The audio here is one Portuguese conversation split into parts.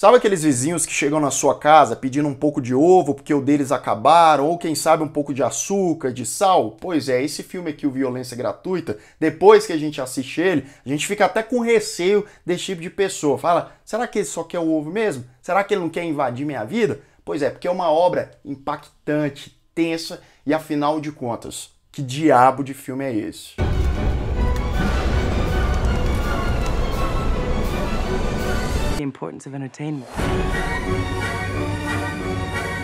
Sabe aqueles vizinhos que chegam na sua casa pedindo um pouco de ovo porque o deles acabaram, ou quem sabe um pouco de açúcar, de sal? Pois é, esse filme aqui, o Violência Gratuita, depois que a gente assiste ele, a gente fica até com receio desse tipo de pessoa. Fala, será que ele só quer o ovo mesmo? Será que ele não quer invadir minha vida? Pois é, porque é uma obra impactante, tensa e afinal de contas, que diabo de filme é esse? importance of entertainment.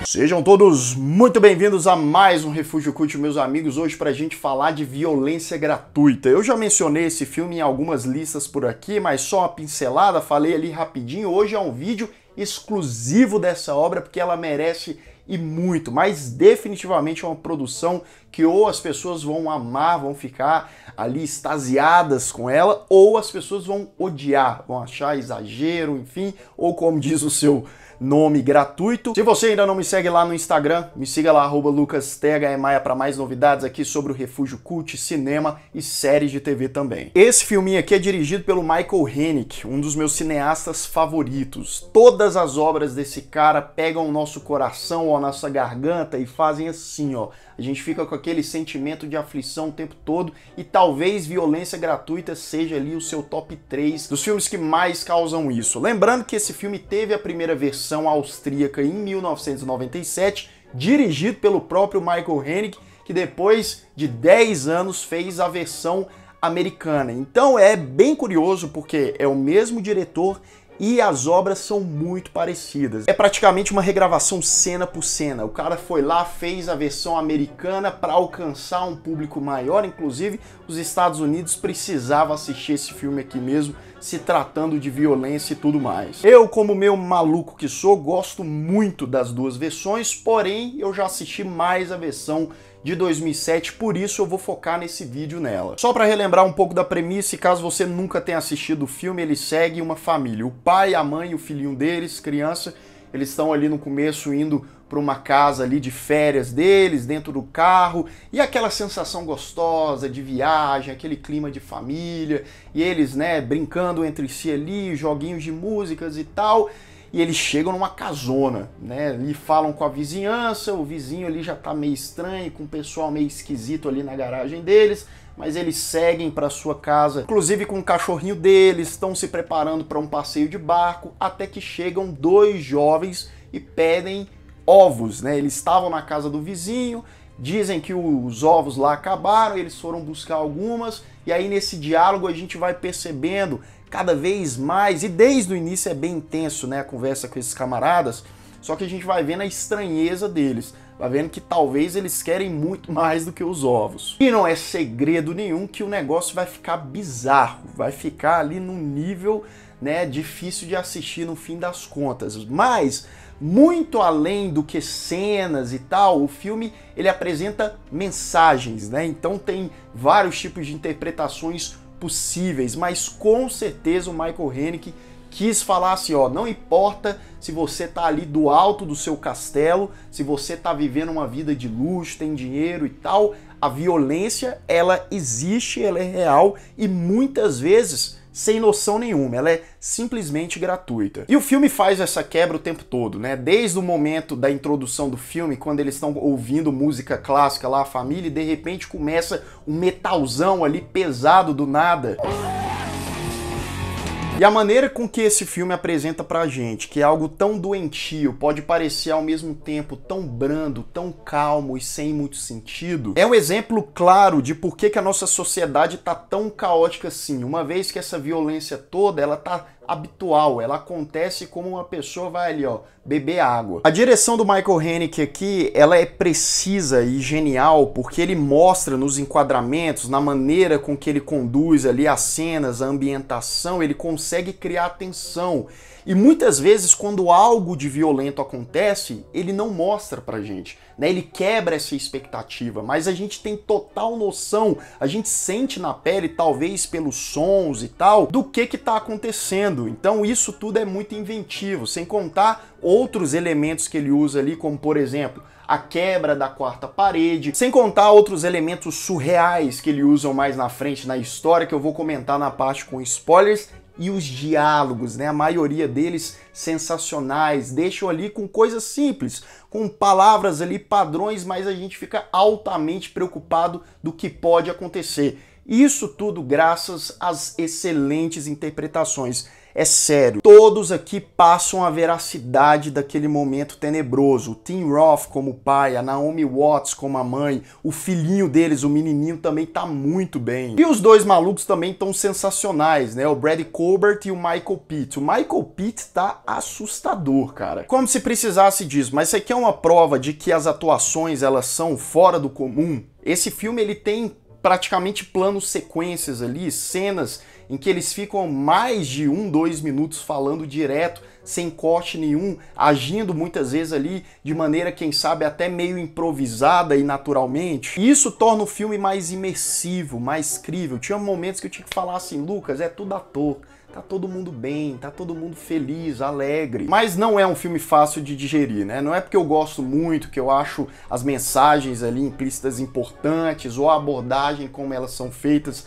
Sejam todos muito bem-vindos a mais um Refúgio Cult, meus amigos. Hoje para a gente falar de violência gratuita. Eu já mencionei esse filme em algumas listas por aqui, mas só uma pincelada, falei ali rapidinho. Hoje é um vídeo exclusivo dessa obra porque ela merece e muito, mas definitivamente é uma produção que ou as pessoas vão amar, vão ficar ali extasiadas com ela, ou as pessoas vão odiar, vão achar exagero, enfim, ou como diz o seu nome gratuito. Se você ainda não me segue lá no Instagram, me siga lá, arroba lucastehmaia para mais novidades aqui sobre o Refúgio Cult, cinema e séries de TV também. Esse filminho aqui é dirigido pelo Michael Hennick, um dos meus cineastas favoritos. Todas as obras desse cara pegam o nosso coração ou a nossa garganta e fazem assim, ó, a gente fica com aquele sentimento de aflição o tempo todo e talvez Violência Gratuita seja ali o seu top 3 dos filmes que mais causam isso. Lembrando que esse filme teve a primeira versão austríaca em 1997, dirigido pelo próprio Michael Hennig, que depois de 10 anos fez a versão americana. Então é bem curioso porque é o mesmo diretor e as obras são muito parecidas. É praticamente uma regravação cena por cena. O cara foi lá, fez a versão americana para alcançar um público maior, inclusive os Estados Unidos precisava assistir esse filme aqui mesmo se tratando de violência e tudo mais. Eu, como meu maluco que sou, gosto muito das duas versões, porém eu já assisti mais a versão de 2007, por isso eu vou focar nesse vídeo nela. Só para relembrar um pouco da premissa, e caso você nunca tenha assistido o filme, ele segue uma família, o pai, a mãe e o filhinho deles, criança, eles estão ali no começo indo para uma casa ali de férias deles, dentro do carro, e aquela sensação gostosa de viagem, aquele clima de família, e eles, né, brincando entre si ali, joguinhos de músicas e tal. E eles chegam numa casona, né? E falam com a vizinhança, o vizinho ali já tá meio estranho, com o pessoal meio esquisito ali na garagem deles mas eles seguem para sua casa, inclusive com o cachorrinho deles, estão se preparando para um passeio de barco, até que chegam dois jovens e pedem ovos, né? Eles estavam na casa do vizinho, dizem que os ovos lá acabaram, eles foram buscar algumas, e aí nesse diálogo a gente vai percebendo cada vez mais, e desde o início é bem intenso, né, a conversa com esses camaradas, só que a gente vai vendo a estranheza deles. Tá vendo que talvez eles querem muito mais do que os ovos. E não é segredo nenhum que o negócio vai ficar bizarro, vai ficar ali no nível, né, difícil de assistir no fim das contas. Mas muito além do que cenas e tal, o filme ele apresenta mensagens, né? Então tem vários tipos de interpretações possíveis, mas com certeza o Michael Haneke quis falar assim, ó, não importa se você tá ali do alto do seu castelo, se você tá vivendo uma vida de luxo, tem dinheiro e tal, a violência, ela existe, ela é real e muitas vezes sem noção nenhuma, ela é simplesmente gratuita. E o filme faz essa quebra o tempo todo, né? Desde o momento da introdução do filme, quando eles estão ouvindo música clássica lá, a família, e de repente começa um metalzão ali pesado do nada. E a maneira com que esse filme apresenta pra gente, que é algo tão doentio, pode parecer ao mesmo tempo tão brando, tão calmo e sem muito sentido, é um exemplo claro de por que, que a nossa sociedade tá tão caótica assim, uma vez que essa violência toda, ela tá habitual, ela acontece como uma pessoa vai ali, ó, beber água. A direção do Michael Haneke aqui, ela é precisa e genial, porque ele mostra nos enquadramentos, na maneira com que ele conduz ali as cenas, a ambientação, ele consegue criar tensão. E muitas vezes quando algo de violento acontece, ele não mostra pra gente, né? Ele quebra essa expectativa, mas a gente tem total noção, a gente sente na pele, talvez pelos sons e tal, do que que tá acontecendo. Então isso tudo é muito inventivo, sem contar outros elementos que ele usa ali, como por exemplo, a quebra da quarta parede, sem contar outros elementos surreais que ele usa mais na frente na história que eu vou comentar na parte com spoilers e os diálogos, né? A maioria deles sensacionais, deixam ali com coisas simples, com palavras ali padrões, mas a gente fica altamente preocupado do que pode acontecer. Isso tudo graças às excelentes interpretações é sério. Todos aqui passam a veracidade daquele momento tenebroso. O Tim Roth como pai, a Naomi Watts como a mãe, o filhinho deles, o menininho também tá muito bem. E os dois malucos também estão sensacionais, né? O Brad Colbert e o Michael Pitt. O Michael Pitt tá assustador, cara. Como se precisasse disso, mas isso aqui é uma prova de que as atuações elas são fora do comum. Esse filme ele tem praticamente planos sequências ali, cenas em que eles ficam mais de um, dois minutos falando direto, sem corte nenhum, agindo muitas vezes ali de maneira, quem sabe, até meio improvisada e naturalmente. E isso torna o filme mais imersivo, mais crível. Tinha momentos que eu tinha que falar assim, Lucas, é tudo ator tá todo mundo bem, tá todo mundo feliz, alegre. Mas não é um filme fácil de digerir, né? Não é porque eu gosto muito, que eu acho as mensagens ali implícitas importantes ou a abordagem como elas são feitas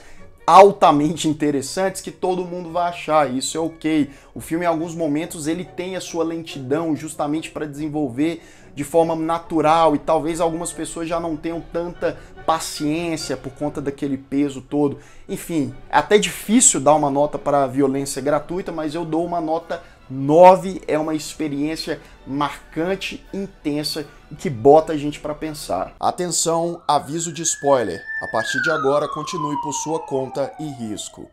altamente interessantes que todo mundo vai achar, isso é ok. O filme em alguns momentos ele tem a sua lentidão justamente para desenvolver de forma natural e talvez algumas pessoas já não tenham tanta paciência por conta daquele peso todo. Enfim, é até difícil dar uma nota para violência gratuita, mas eu dou uma nota 9 é uma experiência marcante, intensa e que bota a gente para pensar. Atenção, aviso de spoiler. A partir de agora, continue por sua conta e risco.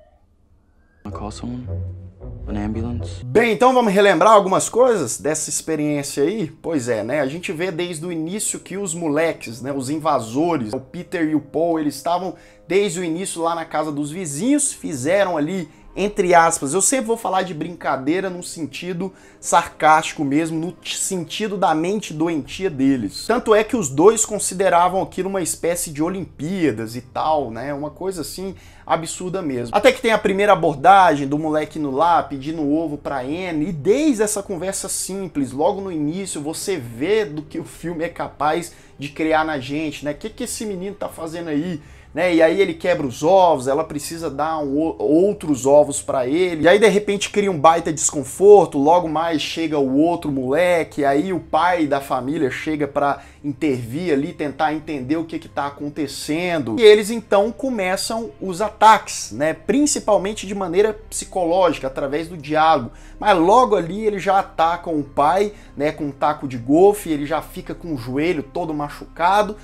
Bem, então vamos relembrar algumas coisas dessa experiência aí? Pois é, né? A gente vê desde o início que os moleques, né, os invasores, o Peter e o Paul, eles estavam desde o início lá na casa dos vizinhos, fizeram ali entre aspas. Eu sempre vou falar de brincadeira no sentido sarcástico mesmo, no sentido da mente doentia deles. Tanto é que os dois consideravam aquilo uma espécie de Olimpíadas e tal, né? Uma coisa assim absurda mesmo. Até que tem a primeira abordagem do moleque no lá pedindo ovo pra Anne, e desde essa conversa simples, logo no início, você vê do que o filme é capaz de criar na gente, né? O que, que esse menino tá fazendo aí? né? E aí ele quebra os ovos, ela precisa dar um, outros ovos para ele. E aí de repente cria um baita desconforto, logo mais chega o outro moleque, aí o pai da família chega para intervir ali, tentar entender o que que tá acontecendo. E eles então começam os ataques, né? Principalmente de maneira psicológica, através do diálogo. Mas logo ali eles já atacam o pai, né, com um taco de golfe, ele já fica com o joelho todo machucado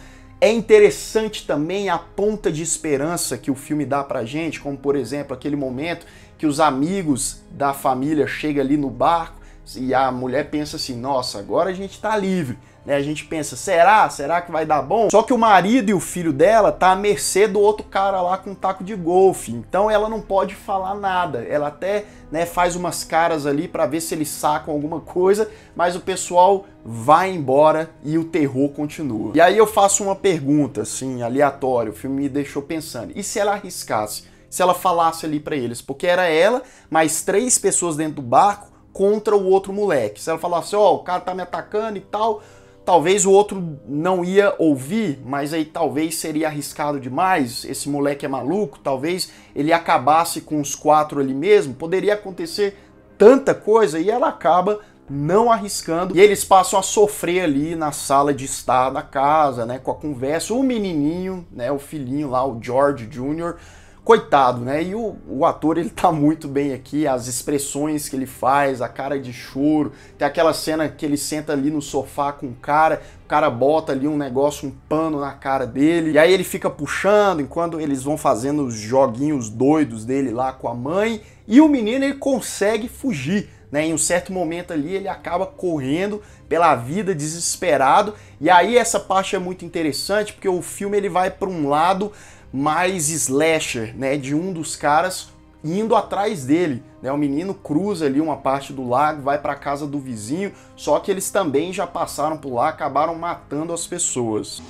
é interessante também a ponta de esperança que o filme dá pra gente, como por exemplo aquele momento que os amigos da família chegam ali no barco e a mulher pensa assim: nossa, agora a gente tá livre. Né? A gente pensa, será? Será que vai dar bom? Só que o marido e o filho dela tá à mercê do outro cara lá com um taco de golfe. Então ela não pode falar nada. Ela até né, faz umas caras ali para ver se eles sacam alguma coisa, mas o pessoal vai embora e o terror continua. E aí eu faço uma pergunta, assim, aleatória. O filme me deixou pensando. E se ela arriscasse? Se ela falasse ali para eles? Porque era ela, mais três pessoas dentro do barco contra o outro moleque. Se ela falasse, ó, oh, o cara tá me atacando e tal Talvez o outro não ia ouvir, mas aí talvez seria arriscado demais. Esse moleque é maluco, talvez ele acabasse com os quatro ali mesmo. Poderia acontecer tanta coisa e ela acaba não arriscando. E eles passam a sofrer ali na sala de estar da casa, né, com a conversa. O menininho, né, o filhinho lá, o George Jr., coitado, né? E o, o, ator, ele tá muito bem aqui, as expressões que ele faz, a cara de choro, tem aquela cena que ele senta ali no sofá com o cara, o cara bota ali um negócio, um pano na cara dele, e aí ele fica puxando enquanto eles vão fazendo os joguinhos doidos dele lá com a mãe, e o menino ele consegue fugir. Né? Em um certo momento ali ele acaba correndo pela vida desesperado. E aí essa parte é muito interessante porque o filme ele vai para um lado mais slasher, né, de um dos caras indo atrás dele. Né? O menino cruza ali uma parte do lago, vai para a casa do vizinho, só que eles também já passaram por lá, acabaram matando as pessoas.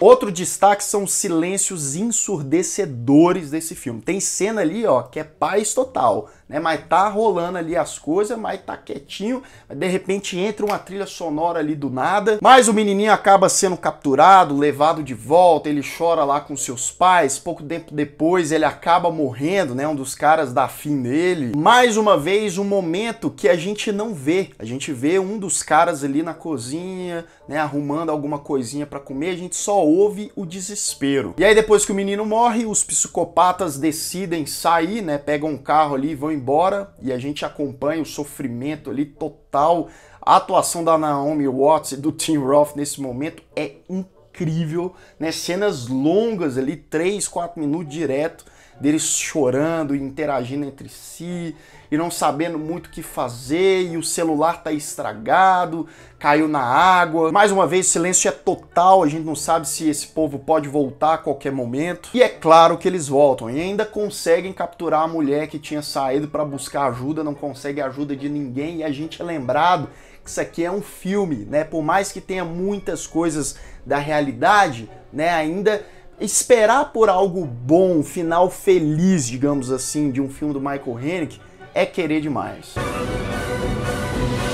Outro destaque são os silêncios ensurdecedores desse filme. Tem cena ali, ó, que é paz total né? Mas tá rolando ali as coisas, mas tá quietinho. de repente entra uma trilha sonora ali do nada. Mas o menininho acaba sendo capturado, levado de volta, ele chora lá com seus pais. Pouco tempo depois ele acaba morrendo, né? Um dos caras dá fim nele. Mais uma vez um momento que a gente não vê. A gente vê um dos caras ali na cozinha, né, arrumando alguma coisinha para comer, a gente só ouve o desespero. E aí depois que o menino morre, os psicopatas decidem sair, né? Pegam um carro ali e vão embora e a gente acompanha o sofrimento ali total. A atuação da Naomi Watts e do Tim Roth nesse momento é incrível, né? Cenas longas ali, 3, 4 minutos direto deles chorando e interagindo entre si e não sabendo muito o que fazer e o celular tá estragado, caiu na água. Mais uma vez, silêncio é total, a gente não sabe se esse povo pode voltar a qualquer momento. E é claro que eles voltam e ainda conseguem capturar a mulher que tinha saído para buscar ajuda, não consegue ajuda de ninguém e a gente é lembrado que isso aqui é um filme, né? Por mais que tenha muitas coisas da realidade, né, ainda esperar por algo bom, um final feliz, digamos assim, de um filme do Michael Haneke é querer demais.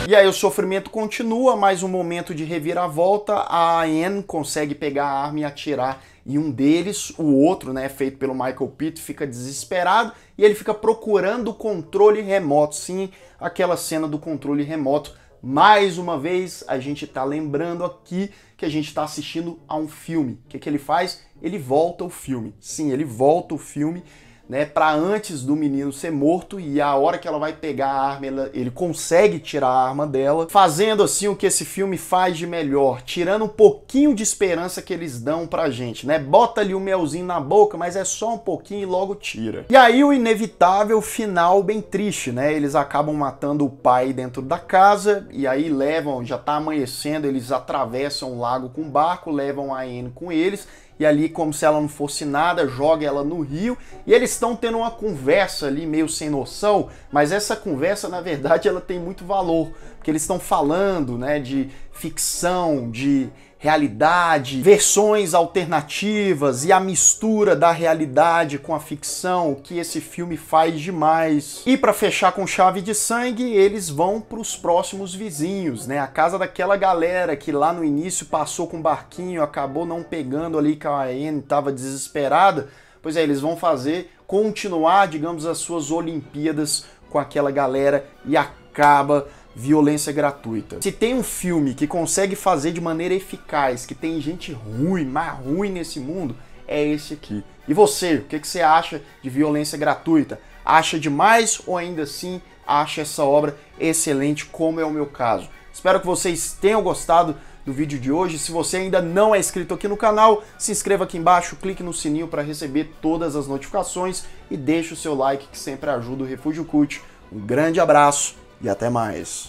E aí o sofrimento continua, mais um momento de reviravolta, a Anne consegue pegar a arma e atirar e um deles, o outro, né, feito pelo Michael Pitt, fica desesperado e ele fica procurando o controle remoto, sim, aquela cena do controle remoto mais uma vez, a gente está lembrando aqui que a gente está assistindo a um filme. O que, que ele faz? Ele volta o filme. Sim, ele volta o filme né, para antes do menino ser morto e a hora que ela vai pegar a arma, ela, ele consegue tirar a arma dela, fazendo assim o que esse filme faz de melhor, tirando um pouquinho de esperança que eles dão pra gente, né? Bota ali o um melzinho na boca, mas é só um pouquinho e logo tira. E aí o inevitável final bem triste, né? Eles acabam matando o pai dentro da casa e aí levam, já tá amanhecendo, eles atravessam o lago com barco, levam a Anne com eles e ali, como se ela não fosse nada, joga ela no rio e eles estão tendo uma conversa ali meio sem noção, mas essa conversa, na verdade, ela tem muito valor, porque eles estão falando, né, de ficção, de realidade, versões alternativas e a mistura da realidade com a ficção, o que esse filme faz demais. E para fechar com chave de sangue, eles vão para os próximos vizinhos, né? A casa daquela galera que lá no início passou com um barquinho, acabou não pegando ali que a Anne estava desesperada. Pois é, eles vão fazer continuar, digamos, as suas Olimpíadas com aquela galera e acaba violência gratuita. Se tem um filme que consegue fazer de maneira eficaz, que tem gente ruim, mais ruim nesse mundo, é esse aqui. E você, o que, que você acha de violência gratuita? Acha demais ou ainda assim acha essa obra excelente, como é o meu caso? Espero que vocês tenham gostado do vídeo de hoje. Se você ainda não é inscrito aqui no canal, se inscreva aqui embaixo, clique no sininho para receber todas as notificações e deixe o seu like que sempre ajuda o Refúgio Cult. Um grande abraço e até mais.